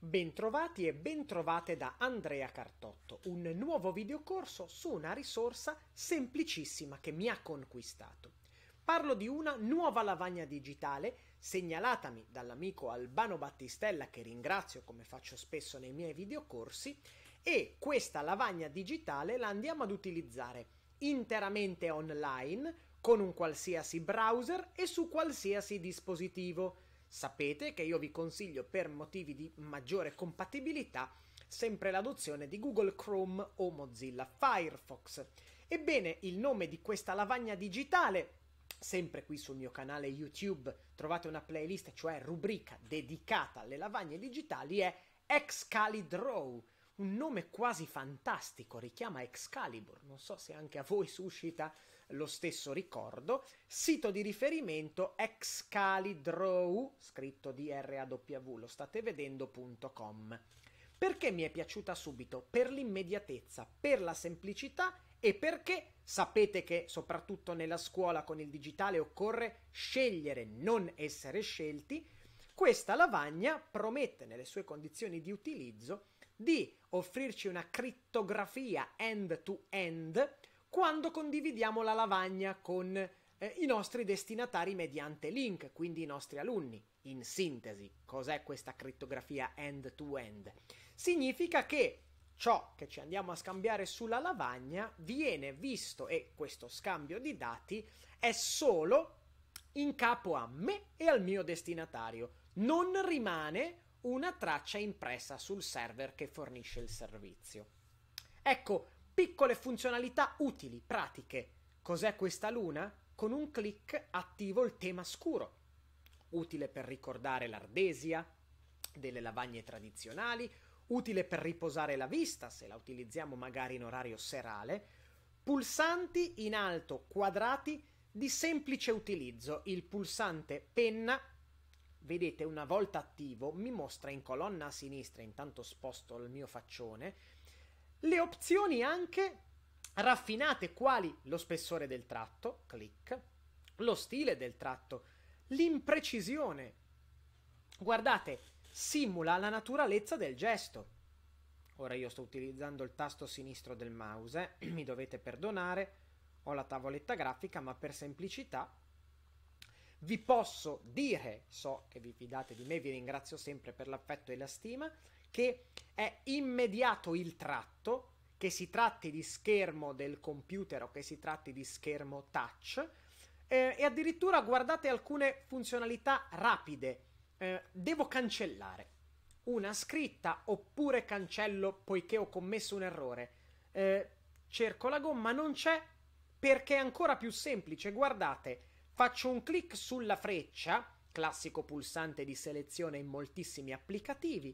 Bentrovati e bentrovate da Andrea Cartotto, un nuovo videocorso su una risorsa semplicissima che mi ha conquistato. Parlo di una nuova lavagna digitale segnalatami dall'amico Albano Battistella che ringrazio come faccio spesso nei miei videocorsi e questa lavagna digitale la andiamo ad utilizzare interamente online con un qualsiasi browser e su qualsiasi dispositivo Sapete che io vi consiglio per motivi di maggiore compatibilità sempre l'adozione di Google Chrome o Mozilla Firefox. Ebbene, il nome di questa lavagna digitale, sempre qui sul mio canale YouTube, trovate una playlist, cioè rubrica dedicata alle lavagne digitali, è Excalidrow un nome quasi fantastico, richiama Excalibur, non so se anche a voi suscita lo stesso ricordo, sito di riferimento excalidrow, scritto di RAW, lo state vedendo.com. Perché mi è piaciuta subito? Per l'immediatezza, per la semplicità e perché sapete che soprattutto nella scuola con il digitale occorre scegliere, non essere scelti, questa lavagna promette nelle sue condizioni di utilizzo di offrirci una crittografia end-to-end quando condividiamo la lavagna con eh, i nostri destinatari mediante link, quindi i nostri alunni. In sintesi, cos'è questa crittografia end-to-end? Significa che ciò che ci andiamo a scambiare sulla lavagna viene visto e questo scambio di dati è solo in capo a me e al mio destinatario. Non rimane una traccia impressa sul server che fornisce il servizio. Ecco, piccole funzionalità utili, pratiche. Cos'è questa luna? Con un clic attivo il tema scuro, utile per ricordare l'ardesia delle lavagne tradizionali, utile per riposare la vista se la utilizziamo magari in orario serale, pulsanti in alto quadrati di semplice utilizzo, il pulsante penna vedete una volta attivo mi mostra in colonna a sinistra, intanto sposto il mio faccione, le opzioni anche raffinate quali lo spessore del tratto, clic, lo stile del tratto, l'imprecisione. Guardate, simula la naturalezza del gesto. Ora io sto utilizzando il tasto sinistro del mouse, eh? mi dovete perdonare, ho la tavoletta grafica, ma per semplicità vi posso dire, so che vi fidate di me, vi ringrazio sempre per l'affetto e la stima, che è immediato il tratto, che si tratti di schermo del computer o che si tratti di schermo touch, eh, e addirittura guardate alcune funzionalità rapide. Eh, devo cancellare una scritta oppure cancello poiché ho commesso un errore. Eh, cerco la gomma, non c'è perché è ancora più semplice. Guardate, Faccio un clic sulla freccia, classico pulsante di selezione in moltissimi applicativi.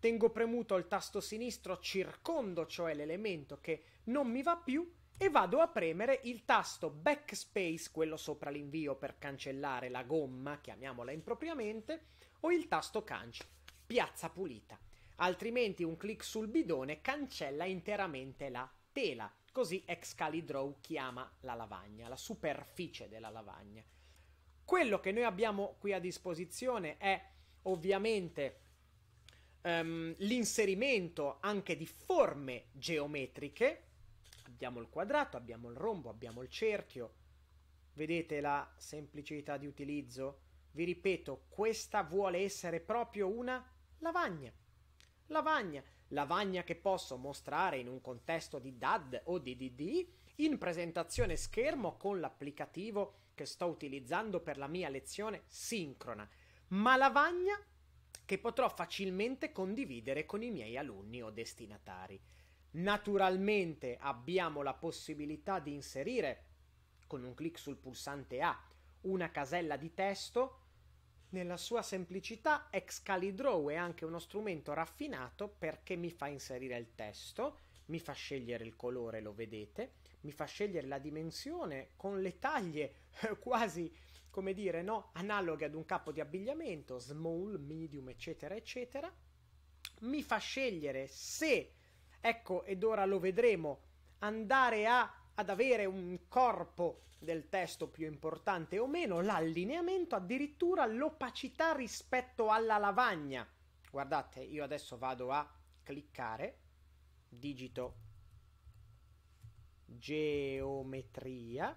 Tengo premuto il tasto sinistro, circondo cioè l'elemento che non mi va più e vado a premere il tasto backspace, quello sopra l'invio per cancellare la gomma, chiamiamola impropriamente, o il tasto canci, piazza pulita. Altrimenti un clic sul bidone cancella interamente la tela. Così Excalidrow chiama la lavagna, la superficie della lavagna. Quello che noi abbiamo qui a disposizione è ovviamente um, l'inserimento anche di forme geometriche. Abbiamo il quadrato, abbiamo il rombo, abbiamo il cerchio. Vedete la semplicità di utilizzo? Vi ripeto, questa vuole essere proprio una lavagna. Lavagna lavagna che posso mostrare in un contesto di DAD o di DD, in presentazione schermo con l'applicativo che sto utilizzando per la mia lezione sincrona, ma lavagna che potrò facilmente condividere con i miei alunni o destinatari. Naturalmente abbiamo la possibilità di inserire con un clic sul pulsante A una casella di testo nella sua semplicità, Excalidrow è anche uno strumento raffinato perché mi fa inserire il testo, mi fa scegliere il colore, lo vedete, mi fa scegliere la dimensione con le taglie eh, quasi, come dire, no, analoghe ad un capo di abbigliamento, small, medium, eccetera, eccetera. Mi fa scegliere se, ecco, ed ora lo vedremo, andare a ad avere un corpo del testo più importante o meno, l'allineamento, addirittura l'opacità rispetto alla lavagna. Guardate, io adesso vado a cliccare, digito geometria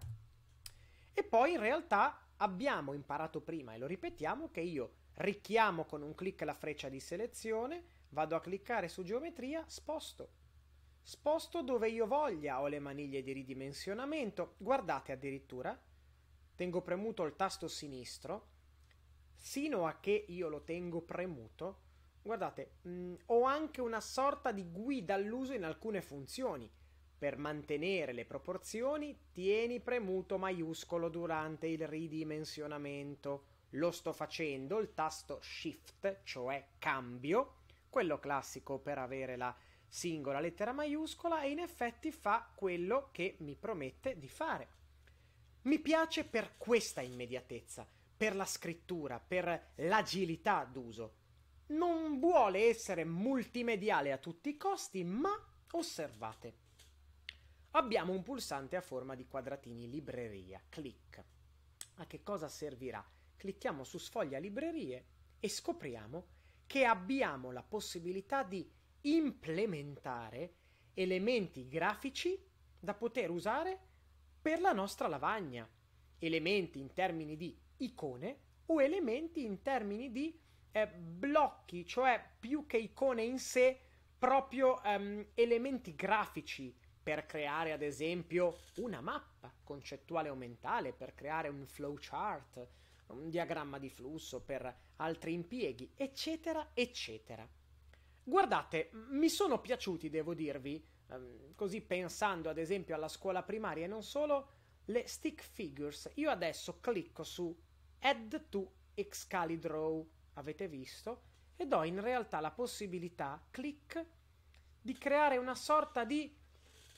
e poi in realtà abbiamo imparato prima e lo ripetiamo che io richiamo con un clic la freccia di selezione, vado a cliccare su geometria, sposto Sposto dove io voglia, ho le maniglie di ridimensionamento, guardate addirittura, tengo premuto il tasto sinistro, sino a che io lo tengo premuto, guardate, mh, mm, ho anche una sorta di guida all'uso in alcune funzioni. Per mantenere le proporzioni, tieni premuto maiuscolo durante il ridimensionamento. Lo sto facendo, il tasto Shift, cioè cambio, quello classico per avere la singola lettera maiuscola e in effetti fa quello che mi promette di fare. Mi piace per questa immediatezza, per la scrittura, per l'agilità d'uso. Non vuole essere multimediale a tutti i costi, ma osservate. Abbiamo un pulsante a forma di quadratini libreria, clic. A che cosa servirà? Clicchiamo su sfoglia librerie e scopriamo che abbiamo la possibilità di implementare elementi grafici da poter usare per la nostra lavagna, elementi in termini di icone o elementi in termini di eh, blocchi, cioè più che icone in sé, proprio ehm, elementi grafici per creare ad esempio una mappa concettuale o mentale, per creare un flowchart, un diagramma di flusso, per altri impieghi, eccetera, eccetera. Guardate, mi sono piaciuti, devo dirvi, ehm, così pensando ad esempio alla scuola primaria e non solo, le stick figures. Io adesso clicco su Add to Excalidraw, avete visto, ed ho in realtà la possibilità, clic, di creare una sorta di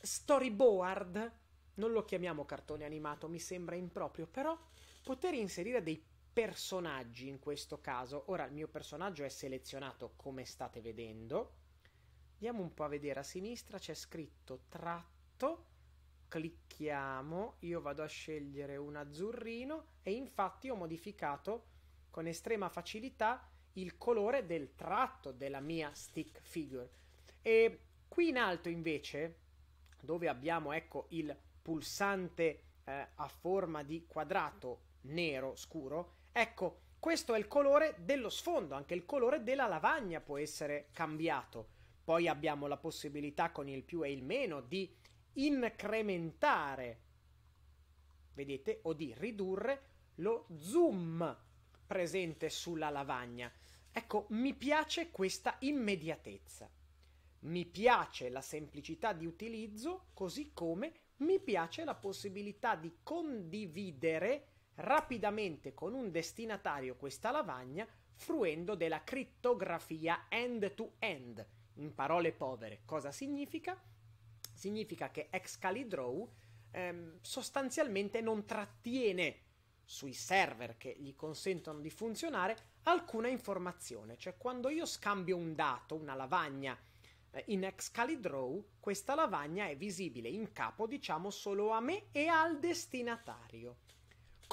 storyboard. Non lo chiamiamo cartone animato, mi sembra improprio, però poter inserire dei personaggi in questo caso. Ora il mio personaggio è selezionato come state vedendo. Andiamo un po' a vedere a sinistra, c'è scritto tratto, clicchiamo, io vado a scegliere un azzurrino e infatti ho modificato con estrema facilità il colore del tratto della mia stick figure. E qui in alto invece, dove abbiamo ecco il pulsante eh, a forma di quadrato nero scuro, Ecco, questo è il colore dello sfondo, anche il colore della lavagna può essere cambiato. Poi abbiamo la possibilità con il più e il meno di incrementare, vedete, o di ridurre lo zoom presente sulla lavagna. Ecco, mi piace questa immediatezza. Mi piace la semplicità di utilizzo, così come mi piace la possibilità di condividere rapidamente con un destinatario questa lavagna fruendo della crittografia end-to-end. In parole povere, cosa significa? Significa che Excalidrow ehm, sostanzialmente non trattiene sui server che gli consentono di funzionare alcuna informazione, cioè quando io scambio un dato, una lavagna eh, in Excalidrow, questa lavagna è visibile in capo, diciamo, solo a me e al destinatario.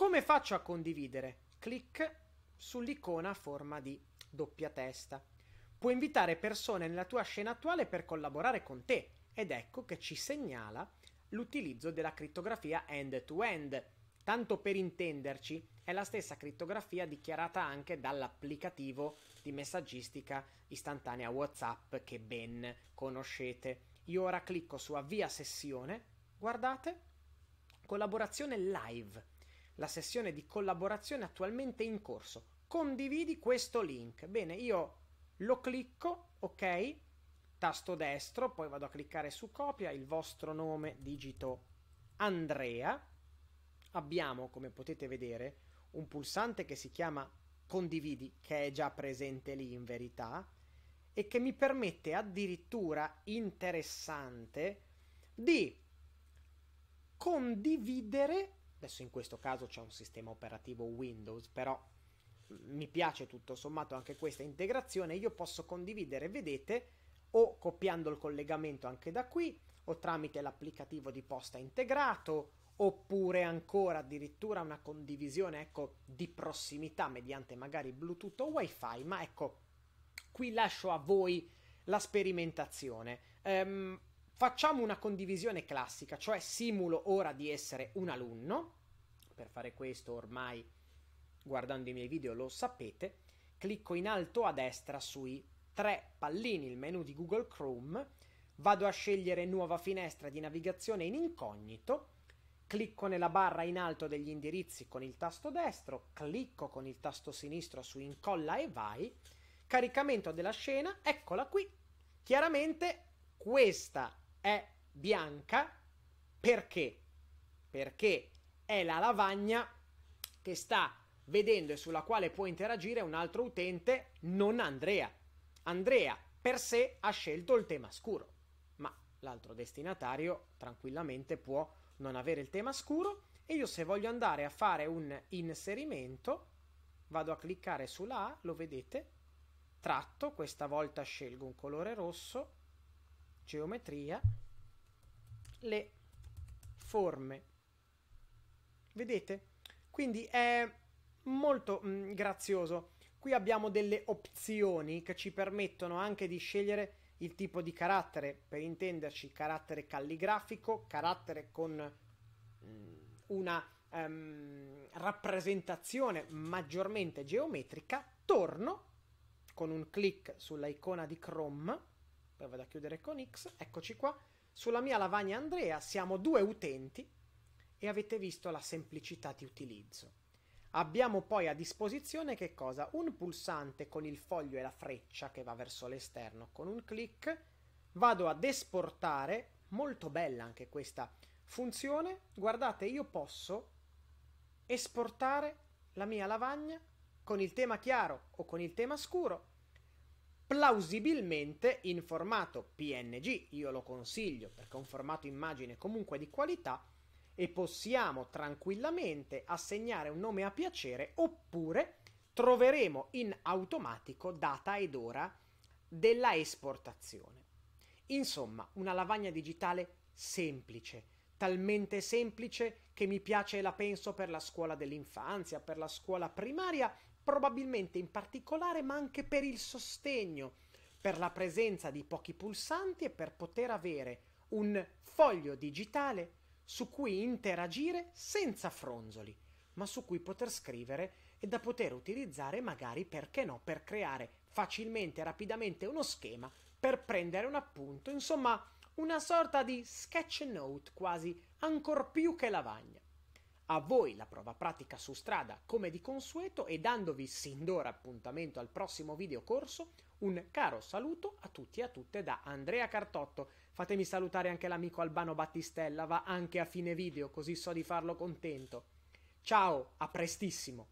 Come faccio a condividere? Clic sull'icona a forma di doppia testa. Puoi invitare persone nella tua scena attuale per collaborare con te ed ecco che ci segnala l'utilizzo della crittografia end-to-end. -end. Tanto per intenderci, è la stessa crittografia dichiarata anche dall'applicativo di messaggistica istantanea WhatsApp che ben conoscete. Io ora clicco su avvia sessione, guardate, collaborazione live la sessione di collaborazione attualmente in corso. Condividi questo link. Bene, io lo clicco, ok, tasto destro, poi vado a cliccare su copia, il vostro nome digito Andrea. Abbiamo, come potete vedere, un pulsante che si chiama condividi, che è già presente lì in verità, e che mi permette addirittura interessante di condividere Adesso in questo caso c'è un sistema operativo Windows, però mi piace tutto sommato anche questa integrazione. Io posso condividere, vedete, o copiando il collegamento anche da qui, o tramite l'applicativo di posta integrato, oppure ancora addirittura una condivisione ecco, di prossimità mediante magari Bluetooth o WiFi, ma ecco, qui lascio a voi la sperimentazione. Um, Facciamo una condivisione classica, cioè simulo ora di essere un alunno, per fare questo ormai guardando i miei video lo sapete, clicco in alto a destra sui tre pallini, il menu di Google Chrome, vado a scegliere nuova finestra di navigazione in incognito, clicco nella barra in alto degli indirizzi con il tasto destro, clicco con il tasto sinistro su incolla e vai, caricamento della scena, eccola qui, chiaramente questa è bianca perché? Perché è la lavagna che sta vedendo e sulla quale può interagire un altro utente, non Andrea. Andrea per sé ha scelto il tema scuro, ma l'altro destinatario tranquillamente può non avere il tema scuro e io se voglio andare a fare un inserimento vado a cliccare sulla A, lo vedete, tratto, questa volta scelgo un colore rosso, geometria, le forme. Vedete? Quindi è molto mh, mm, grazioso. Qui abbiamo delle opzioni che ci permettono anche di scegliere il tipo di carattere, per intenderci carattere calligrafico, carattere con mh, mm, una um, rappresentazione maggiormente geometrica, torno con un clic sulla icona di Chrome, poi vado a chiudere con X, eccoci qua, sulla mia lavagna Andrea siamo due utenti e avete visto la semplicità di utilizzo. Abbiamo poi a disposizione che cosa? Un pulsante con il foglio e la freccia che va verso l'esterno. Con un clic vado ad esportare, molto bella anche questa funzione. Guardate, io posso esportare la mia lavagna con il tema chiaro o con il tema scuro plausibilmente in formato PNG, io lo consiglio perché è un formato immagine comunque di qualità e possiamo tranquillamente assegnare un nome a piacere oppure troveremo in automatico data ed ora della esportazione. Insomma, una lavagna digitale semplice, talmente semplice che mi piace e la penso per la scuola dell'infanzia, per la scuola primaria probabilmente in particolare ma anche per il sostegno, per la presenza di pochi pulsanti e per poter avere un foglio digitale su cui interagire senza fronzoli, ma su cui poter scrivere e da poter utilizzare magari, perché no, per creare facilmente e rapidamente uno schema, per prendere un appunto, insomma una sorta di sketch note quasi, ancor più che lavagna a voi la prova pratica su strada come di consueto e dandovi sin d'ora appuntamento al prossimo video corso, un caro saluto a tutti e a tutte da Andrea Cartotto. Fatemi salutare anche l'amico Albano Battistella, va anche a fine video così so di farlo contento. Ciao, a prestissimo!